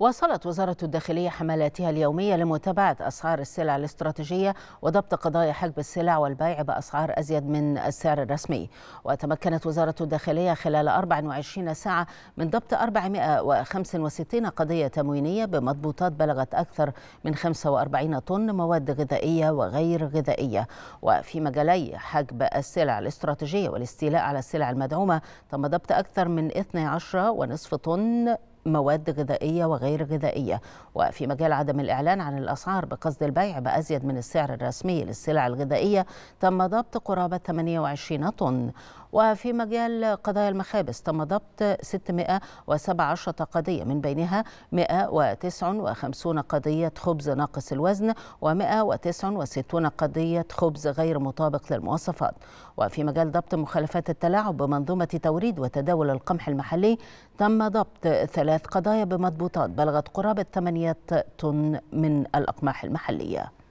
واصلت وزارة الداخلية حملاتها اليومية لمتابعة أسعار السلع الاستراتيجية وضبط قضايا حجب السلع والبيع بأسعار أزيد من السعر الرسمي وتمكنت وزارة الداخلية خلال 24 ساعة من ضبط 465 قضية تموينية بمضبوطات بلغت أكثر من 45 طن مواد غذائية وغير غذائية وفي مجالي حجب السلع الاستراتيجية والاستيلاء على السلع المدعومة تم ضبط أكثر من 12 ونصف طن مواد غذائية وغير غذائية وفي مجال عدم الإعلان عن الأسعار بقصد البيع بأزيد من السعر الرسمي للسلع الغذائية تم ضبط قرابة 28 طن وفي مجال قضايا المخابز تم ضبط 617 قضية من بينها 159 قضية خبز ناقص الوزن و169 قضية خبز غير مطابق للمواصفات وفي مجال ضبط مخالفات التلاعب بمنظومة توريد وتداول القمح المحلي تم ضبط ثلاث ثلاث قضايا بمضبوطات بلغت قرابة ثمانية طن من الأقماح المحلية